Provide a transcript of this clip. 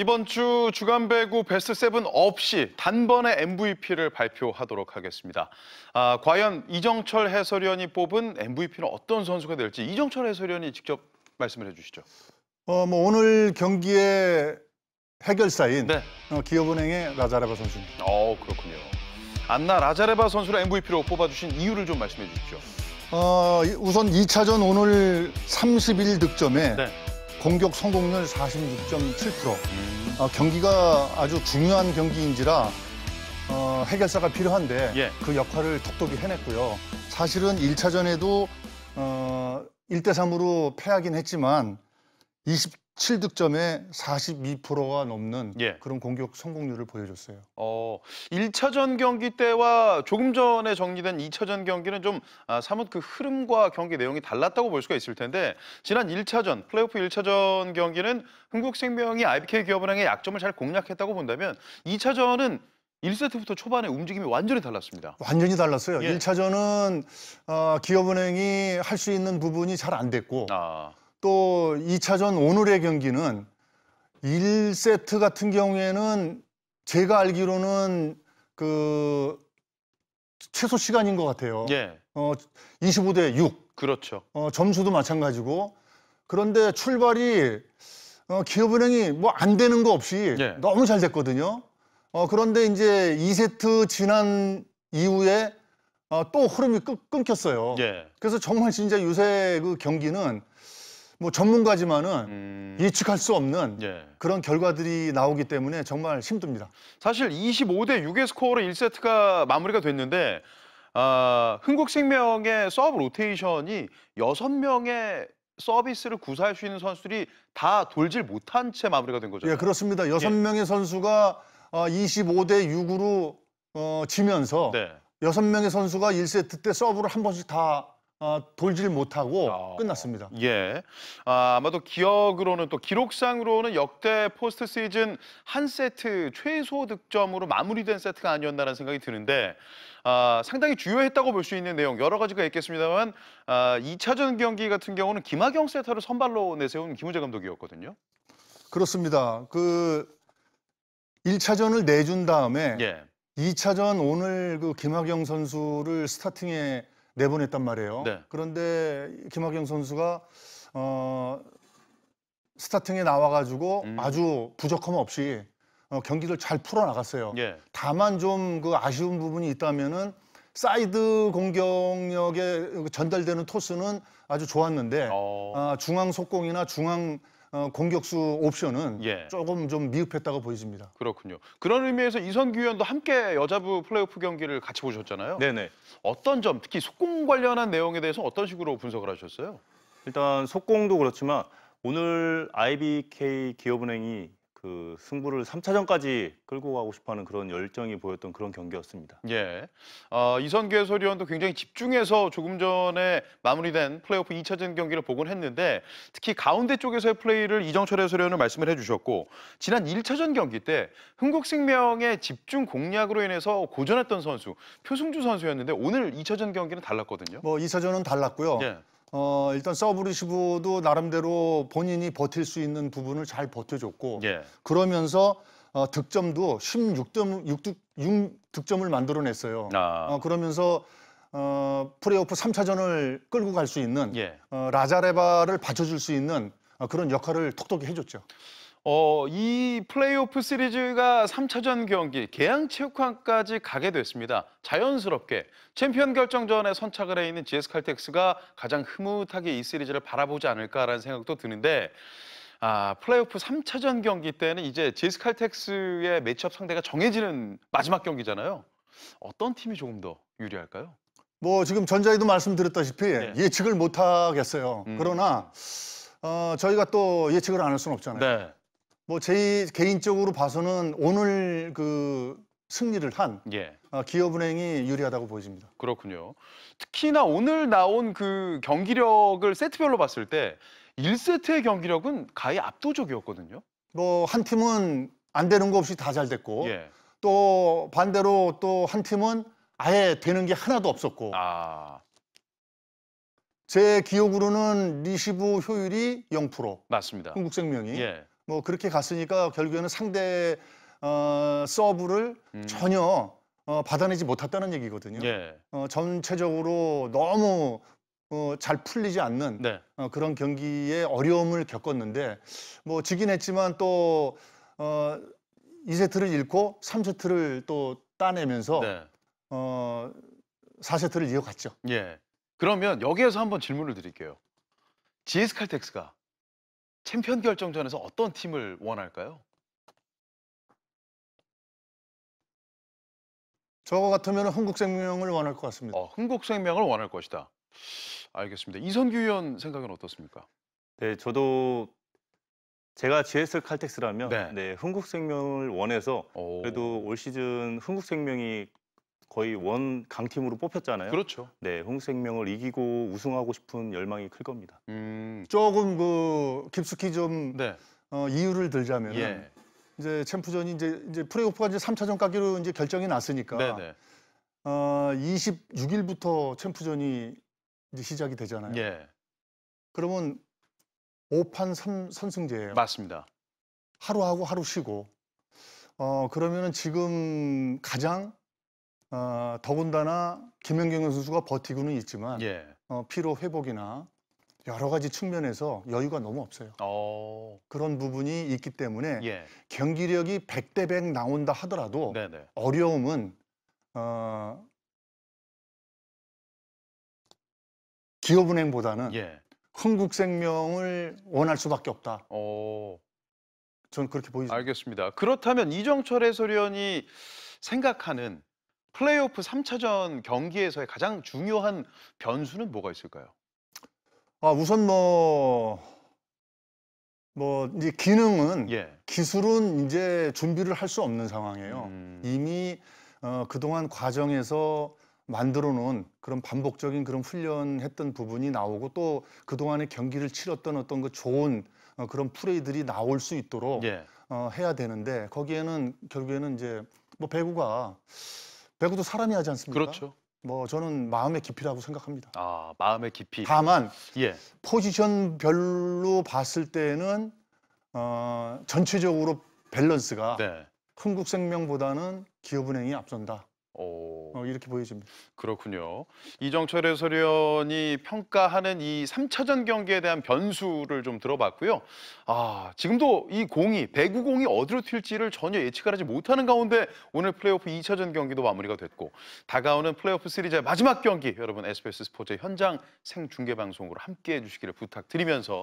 이번 주 주간 배구 베스트 세븐 없이 단번에 MVP를 발표하도록 하겠습니다. 아, 과연 이정철 해설위원이 뽑은 MVP는 어떤 선수가 될지 이정철 해설위원이 직접 말씀을 해주시죠. 어, 뭐 오늘 경기의 해결사인 네. 어, 기업은행의 라자레바 선수입니다. 어, 그렇군요. 안나 라자레바 선수를 MVP로 뽑아주신 이유를 좀 말씀해 주십시오. 어, 우선 2차전 오늘 31득점에 네. 공격 성공률 46.7%. 음. 어, 경기가 아주 중요한 경기인지라 어, 해결사가 필요한데 예. 그 역할을 톡톡히 해냈고요. 사실은 1차전에도 어, 1대3으로 패하긴 했지만 20, 7득점에 42%가 넘는 예. 그런 공격 성공률을 보여줬어요. 어, 1차전 경기 때와 조금 전에 정리된 2차전 경기는 좀 아, 사뭇 그 흐름과 경기 내용이 달랐다고 볼 수가 있을 텐데 지난 1차전, 플레이오프 1차전 경기는 흥국생명이 IBK 기업은행의 약점을 잘 공략했다고 본다면 2차전은 1세트부터 초반에 움직임이 완전히 달랐습니다. 완전히 달랐어요. 예. 1차전은 어, 기업은행이 할 수 있는 부분이 잘 안 됐고 아. 또 2차전 오늘의 경기는 1세트 같은 경우에는 제가 알기로는 그 최소 시간인 것 같아요. 예. 어, 25대 6. 그렇죠. 어, 점수도 마찬가지고. 그런데 출발이 어, 기업은행이 뭐 안 되는 거 없이 예. 너무 잘 됐거든요. 어, 그런데 이제 2세트 지난 이후에 어, 또 흐름이 끊, 겼어요 예. 그래서 정말 진짜 요새 그 경기는 뭐 전문가지만은 음... 예측할 수 없는 예. 그런 결과들이 나오기 때문에 정말 힘듭니다. 사실 25대 6의 스코어로 1세트가 마무리가 됐는데 아, 흥국생명의 서브 로테이션이 6명의 서비스를 구사할 수 있는 선수들이 다 돌질 못한 채 마무리가 된 거죠. 예, 그렇습니다. 6명의 예. 선수가 25대 아, 6으로 어, 지면서 네. 6명의 선수가 1세트 때 서브를 한 번씩 다 어, 아, 돌질 못하고 어. 끝났습니다. 예. 아, 마도 기억으로는 또 기록상으로는 역대 포스트 시즌 한 세트 최소 득점으로 마무리된 세트가 아니었나라는 생각이 드는데 아, 상당히 주요했다고 볼 수 있는 내용 여러 가지가 있겠습니다만 아, 2차전 경기 같은 경우는 김학영 세터를 선발로 내세운 김우재 감독이었거든요. 그렇습니다. 그 1차전을 내준 다음에 예. 2차전 오늘 그김학영 선수를 스타팅에 내보냈단 말이에요. 네. 그런데 김학영 선수가 어, 스타팅에 나와가지고 음. 아주 부족함 없이 어, 경기를 잘 풀어나갔어요. 예. 다만 좀 그 아쉬운 부분이 있다면은 사이드 공격력에 전달되는 토스는 아주 좋았는데 어, 아, 중앙 속공이나 중앙 어, 공격수 옵션은 예. 조금 좀 미흡했다고 보여집니다. 그렇군요. 그런 의미에서 이선규 위원도 함께 여자부 플레이오프 경기를 같이 보셨잖아요. 네네. 어떤 점, 특히 속공 관련한 내용에 대해서 어떤 식으로 분석을 하셨어요? 일단 속공도 그렇지만 오늘 IBK 기업은행이 그 승부를 3차전까지 끌고 가고 싶어하는 그런 열정이 보였던 그런 경기였습니다. 예. 어, 이선규 해소위원도 굉장히 집중해서 조금 전에 마무리된 플레이오프 2차전 경기를 보곤 했는데 특히 가운데 쪽에서의 플레이를 이정철 해소위원은 말씀을 해주셨고 지난 1차전 경기 때 흥국생명의 집중 공략으로 인해서 고전했던 선수 표승주 선수였는데 오늘 2차전 경기는 달랐거든요. 뭐 2차전은 달랐고요. 예. 어, 일단 서브 리시브도 나름대로 본인이 버틸 수 있는 부분을 잘 버텨줬고 예. 그러면서 어, 득점도 16점 6득 득점을 만들어냈어요. 아. 어, 그러면서 어, 프레이오프 3차전을 끌고 갈 수 있는 예. 어, 라자레바를 받쳐줄 수 있는 어, 그런 역할을 톡톡히 해줬죠. 어, 이 플레이오프 시리즈가 3차전 경기 계양체육관까지 가게 됐습니다. 자연스럽게 챔피언 결정전에 선착을 해 있는 GS칼텍스가 가장 흐뭇하게 이 시리즈를 바라보지 않을까라는 생각도 드는데 아, 플레이오프 3차전 경기 때는 이제 GS칼텍스의 매치업 상대가 정해지는 마지막 경기잖아요. 어떤 팀이 조금 더 유리할까요? 뭐 지금 전자에도 말씀드렸다시피 네. 예측을 못하겠어요. 음. 그러나 어, 저희가 또 예측을 안 할 수는 없잖아요. 네. 뭐제 개인적으로 봐서는 오늘 그 승리를 한 예. 어, 기업은행이 유리하다고 보여집니다. 그렇군요. 특히나 오늘 나온 그 경기력을 세트별로 봤을 때 1세트의 경기력은 가히 압도적이었거든요. 뭐 한 팀은 안 되는 거 없이 다 잘 됐고 예. 또 반대로 또 한 팀은 아예 되는 게 하나도 없었고 아. 제 기억으로는 리시브 효율이 0% 맞습니다. 한국생명이 예. 뭐 그렇게 갔으니까 결국에는 상대 어, 서브를 음. 전혀 어, 받아내지 못했다는 얘기거든요. 예. 어, 전체적으로 너무 어, 잘 풀리지 않는 네. 어, 그런 경기에 어려움을 겪었는데 뭐 지긴 했지만 또 어, 2세트를 잃고 3세트를 또 따내면서 네. 어, 4세트를 이어갔죠. 예. 그러면 여기에서 한번 질문을 드릴게요. GS 칼텍스가 챔피언 결정전에서 어떤 팀을 원할까요? 저거 같으면 흥국생명을 원할 것 같습니다. 어, 흥국생명을 원할 것이다. 알겠습니다. 이선규 의원 생각은 어떻습니까? 네, 저도 제가 g s 칼텍스라면 네. 네, 흥국생명을 원해서 오. 그래도 올 시즌 흥국생명이 거의 원 강팀으로 뽑혔잖아요. 그렇죠. 네, 흥생명을 이기고 우승하고 싶은 열망이 클 겁니다. 음... 조금 그 깊숙이 좀 네. 어, 이유를 들자면 예. 이제 챔프전이 이제 이제 프레이오프가 이제 3차전 까지로 이제 결정이 났으니까 네네. 네. 어, 26일부터 챔프전이 이제 시작이 되잖아요. 예. 그러면 5판 3, 선승제예요. 맞습니다. 하루하고 하루 쉬고 어, 그러면은 지금 가장 어, 더군다나 김연경 선수가 버티고는 있지만 예. 어, 피로 회복이나 여러 가지 측면에서 여유가 너무 없어요. 오. 어. 그런 부분이 있기 때문에 예. 경기력이 100대 100 나온다 하더라도 네네. 어려움은 어, 기업은행보다는 예. 흥국생명을 원할 수밖에 없다. 오. 저는 그렇게 보이죠. 알겠습니다. 그렇다면 이정철 해설위원이 생각하는 플레이오프 3차전 경기에서의 가장 중요한 변수는 뭐가 있을까요? 아, 우선 뭐, 뭐, 이제 기능은, 예. 기술은 이제 준비를 할 수 없는 상황이에요. 음. 이미 어, 그동안 과정에서 만들어 놓은 그런 반복적인 그런 훈련했던 부분이 나오고 또 그동안의 경기를 치렀던 어떤 그 좋은 어, 그런 플레이들이 나올 수 있도록 예. 어, 해야 되는데 거기에는 결국에는 이제 뭐 배구가 배구도 사람이 하지 않습니까? 그렇죠. 뭐 저는 마음의 깊이라고 생각합니다. 아 마음의 깊이. 다만 예. 포지션별로 봤을 때는 어, 전체적으로 밸런스가 네. 흥국생명보다는 기업은행이 앞선다. 오. 어, 이렇게 보여집니다. 그렇군요. 이정철 해설위원이 평가하는 이 3차전 경기에 대한 변수를 좀 들어봤고요. 아, 지금도 이 공이, 배구공이 어디로 튈지를 전혀 예측을 하지 못하는 가운데 오늘 플레이오프 2차전 경기도 마무리가 됐고 다가오는 플레이오프 시리즈의 마지막 경기 여러분 SBS 스포츠 현장 생중계방송으로 함께해 주시기를 부탁드리면서